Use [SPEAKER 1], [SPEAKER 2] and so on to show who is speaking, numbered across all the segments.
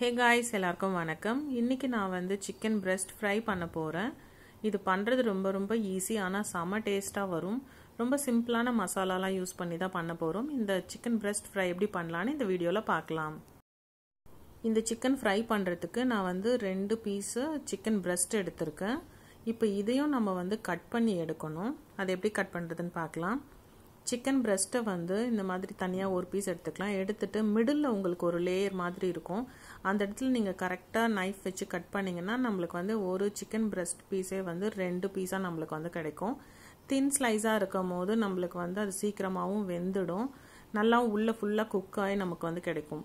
[SPEAKER 1] hey guys எல்லாருக்கும் வணக்கம் இன்றைக்கி நான் வந்து சிக்கன் பிரெஸ்ட் ஃப்ரை பண்ண போகிறேன் இது பண்ணுறது ரொம்ப ரொம்ப ஈஸி ஆனால் செம டேஸ்ட்டாக வரும் ரொம்ப சிம்பிளான மசாலாலாம் யூஸ் பண்ணி தான் பண்ண போகிறோம் இந்த சிக்கன் பிரெஸ்ட் ஃப்ரை எப்படி பண்ணலான்னு இந்த வீடியோவில் பார்க்கலாம் இந்த சிக்கன் ஃப்ரை பண்ணுறதுக்கு நான் வந்து ரெண்டு பீஸு சிக்கன் பிரெஸ்ட் எடுத்திருக்கேன் இப்போ இதையும் நம்ம வந்து கட் பண்ணி எடுக்கணும் அதை எப்படி கட் பண்ணுறதுன்னு பார்க்கலாம் சிக்கன் பிரஸ்ட்டை வந்து இந்த மாதிரி தனியாக ஒரு பீஸ் எடுத்துக்கலாம் எடுத்துகிட்டு மிடில் உங்களுக்கு ஒரு லேயர் மாதிரி இருக்கும் அந்த இடத்துல நீங்கள் கரெக்டாக நைஃப் வச்சு கட் பண்ணிங்கன்னா நம்மளுக்கு வந்து ஒரு சிக்கன் பிரஸ்ட் பீஸே வந்து ரெண்டு பீஸாக நம்மளுக்கு வந்து கிடைக்கும் தின் ஸ்லைஸாக இருக்கும் போது நம்மளுக்கு வந்து அது சீக்கிரமாகவும் வெந்துடும் நல்லா உள்ளே ஃபுல்லாக குக்காகி நமக்கு வந்து கிடைக்கும்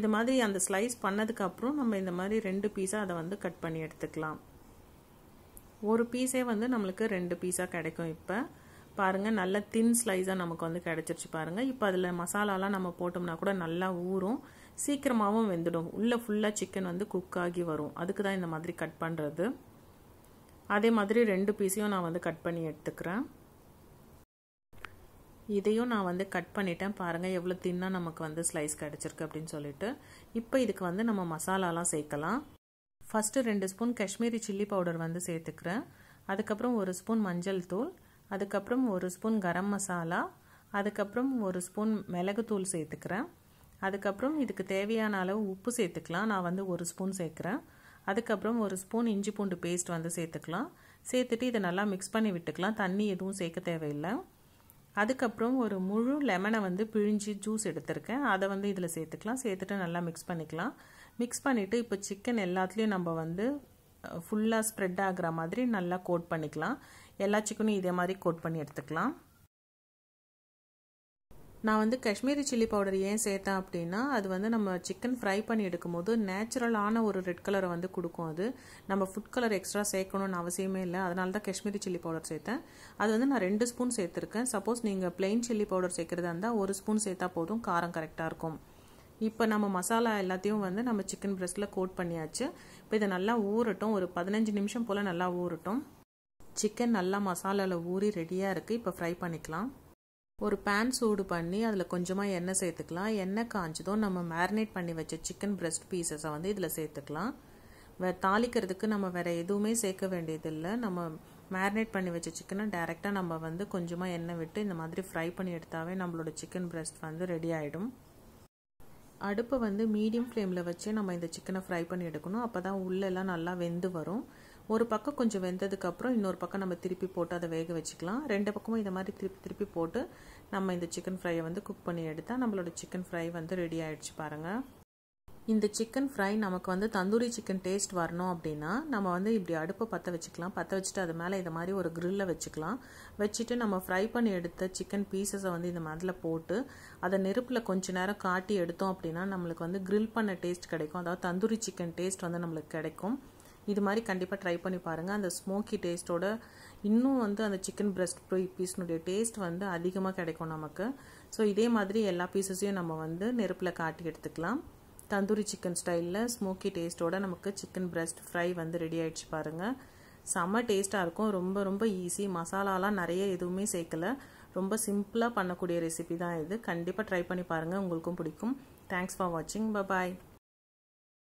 [SPEAKER 1] இது மாதிரி அந்த ஸ்லைஸ் பண்ணதுக்கப்புறம் நம்ம இந்த மாதிரி ரெண்டு பீஸாக அதை வந்து கட் பண்ணி எடுத்துக்கலாம் ஒரு பீஸே வந்து நம்மளுக்கு ரெண்டு பீஸாக கிடைக்கும் இப்போ பாருங்கள் நல்ல தின் ஸ்லைஸாக நமக்கு வந்து கிடச்சிருச்சு பாருங்கள் இப்போ அதில் மசாலாலாம் நம்ம போட்டோம்னா கூட நல்லா ஊறும் சீக்கிரமாகவும் வெந்துடும் உள்ளே ஃபுல்லாக சிக்கன் வந்து குக் ஆகி வரும் அதுக்கு தான் இந்த மாதிரி கட் பண்ணுறது அதே மாதிரி ரெண்டு பீஸையும் நான் வந்து கட் பண்ணி எடுத்துக்கிறேன் இதையும் நான் வந்து கட் பண்ணிட்டேன் பாருங்கள் எவ்வளோ தின்னாக நமக்கு வந்து ஸ்லைஸ் கிடச்சிருக்கு அப்படின்னு சொல்லிட்டு இப்போ இதுக்கு வந்து நம்ம மசாலாலாம் சேர்க்கலாம் ஃபஸ்ட்டு ரெண்டு ஸ்பூன் காஷ்மீரி சில்லி பவுடர் வந்து சேர்த்துக்கிறேன் அதுக்கப்புறம் ஒரு ஸ்பூன் மஞ்சள் தூள் அதுக்கப்புறம் ஒரு ஸ்பூன் கரம் மசாலா அதுக்கப்புறம் ஒரு ஸ்பூன் மிளகுத்தூள் சேர்த்துக்கிறேன் அதுக்கப்புறம் இதுக்கு தேவையான அளவு உப்பு சேர்த்துக்கலாம் நான் வந்து ஒரு ஸ்பூன் சேர்க்குறேன் அதுக்கப்புறம் ஒரு ஸ்பூன் இஞ்சி பூண்டு பேஸ்ட் வந்து சேர்த்துக்கலாம் சேர்த்துட்டு இதை நல்லா மிக்ஸ் பண்ணி விட்டுக்கலாம் தண்ணி எதுவும் சேர்க்க தேவையில்லை அதுக்கப்புறம் ஒரு முழு லெமனை வந்து பிழிஞ்சு ஜூஸ் எடுத்திருக்கேன் அதை வந்து இதில் சேர்த்துக்கலாம் சேர்த்துட்டு நல்லா மிக்ஸ் பண்ணிக்கலாம் மிக்ஸ் பண்ணிவிட்டு இப்போ சிக்கன் எல்லாத்துலேயும் நம்ம வந்து ஃபுல்லாக ஸ்ப்ரெட் ஆகிற மாதிரி நல்லா கோட் பண்ணிக்கலாம் எல்லா சிக்கனும் இதே மாதிரி கோட் பண்ணி எடுத்துக்கலாம் நான் வந்து காஷ்மீரி சில்லி பவுடர் ஏன் சேர்த்தேன் அப்படின்னா அது வந்து நம்ம சிக்கன் ஃப்ரை பண்ணி எடுக்கும்போது நேச்சுரலான ஒரு ரெட் கலரை வந்து கொடுக்கும் அது நம்ம ஃபுட் கலர் எக்ஸ்ட்ரா சேர்க்கணும்னு அவசியமே இல்லை அதனால தான் காஷ்மீரி சில்லி பவுடர் சேர்த்தேன் அது வந்து நான் ரெண்டு ஸ்பூன் சேர்த்துருக்கேன் சப்போஸ் நீங்கள் பிளெயின் சில்லி பவுடர் சேர்க்குறதா இருந்தால் ஒரு ஸ்பூன் சேர்த்தா போதும் காரம் கரெக்டாக இருக்கும் இப்போ நம்ம மசாலா எல்லாத்தையும் வந்து நம்ம சிக்கன் பிரெஸ்ட்டில் கோட் பண்ணியாச்சு இப்போ இதை நல்லா ஊறட்டும் ஒரு பதினஞ்சு நிமிஷம் போல் நல்லா ஊறட்டும் சிக்கன் நல்லா மசாலாவில் ஊறி ரெடியாக இருக்குது இப்போ ஃப்ரை பண்ணிக்கலாம் ஒரு பேன் சூடு பண்ணி அதில் கொஞ்சமாக எண்ணெய் சேர்த்துக்கலாம் எண்ணெய் காய்ச்சதும் நம்ம மேரினேட் பண்ணி வச்ச சிக்கன் பிரெஸ்ட் பீசஸை வந்து இதில் சேர்த்துக்கலாம் வே தாளிக்கிறதுக்கு நம்ம வேறு எதுவுமே சேர்க்க வேண்டியதில்லை நம்ம மேரினேட் பண்ணி வச்ச சிக்கனை டேரெக்டாக நம்ம வந்து கொஞ்சமாக எண்ணெய் விட்டு இந்த மாதிரி ஃப்ரை பண்ணி எடுத்தாவே நம்மளோட சிக்கன் பிரெஸ்ட் வந்து ரெடி ஆகிடும் அடுப்பை வந்து மீடியம் ஃப்ளேமில் வச்சு நம்ம இந்த சிக்கனை ஃப்ரை பண்ணி எடுக்கணும் அப்போ தான் உள்ளெல்லாம் நல்லா வெந்து வரும் ஒரு பக்கம் கொஞ்சம் வெந்ததுக்கப்புறம் இன்னொரு பக்கம் நம்ம திருப்பி போட்டு அதை வேக வச்சுக்கலாம் ரெண்டு பக்கமும் இதை மாதிரி திருப்பி திருப்பி போட்டு நம்ம இந்த சிக்கன் ஃப்ரையை வந்து குக் பண்ணி எடுத்தால் நம்மளோட சிக்கன் ஃப்ரை வந்து ரெடி ஆகிடுச்சு பாருங்கள் இந்த சிக்கன் ஃப்ரை நமக்கு வந்து தந்தூரி சிக்கன் டேஸ்ட் வரணும் அப்படின்னா நம்ம வந்து இப்படி அடுப்பை பற்ற வச்சுக்கலாம் பற்ற வச்சுட்டு அது மேலே இது மாதிரி ஒரு க்ரில்ல வச்சுக்கலாம் வச்சுட்டு நம்ம ஃப்ரை பண்ணி எடுத்த சிக்கன் பீசஸை வந்து இந்த மாதிரில போட்டு அதை நெருப்பில் கொஞ்ச நேரம் காட்டி எடுத்தோம் அப்படின்னா நம்மளுக்கு வந்து க்ரில் பண்ண டேஸ்ட் கிடைக்கும் அதாவது தந்தூரி சிக்கன் டேஸ்ட் வந்து நம்மளுக்கு கிடைக்கும் இது மாதிரி கண்டிப்பாக ட்ரை பண்ணி பாருங்கள் அந்த ஸ்மோக்கி டேஸ்ட்டோட இன்னும் வந்து அந்த சிக்கன் பிரஸ்ட் பீஸ்னுடைய டேஸ்ட் வந்து அதிகமாக கிடைக்கும் நமக்கு ஸோ இதே மாதிரி எல்லா பீசஸையும் நம்ம வந்து நெருப்பில் காட்டி எடுத்துக்கலாம் தந்தூரி சிக்கன் ஸ்டைலில் ஸ்மோக்கி டேஸ்ட்டோட நமக்கு சிக்கன் பிரஸ்ட் ஃப்ரை வந்து ரெடி ஆகிடுச்சு பாருங்கள் செம்ம டேஸ்ட்டாக இருக்கும் ரொம்ப ரொம்ப ஈஸி மசாலாலாம் நிறைய எதுவுமே சேர்க்கல ரொம்ப சிம்பிளாக பண்ணக்கூடிய ரெசிபி தான் இது கண்டிப்பாக ட்ரை பண்ணி பாருங்கள் உங்களுக்கும் பிடிக்கும் தேங்க்ஸ் ஃபார் வாட்சிங் ப பாய்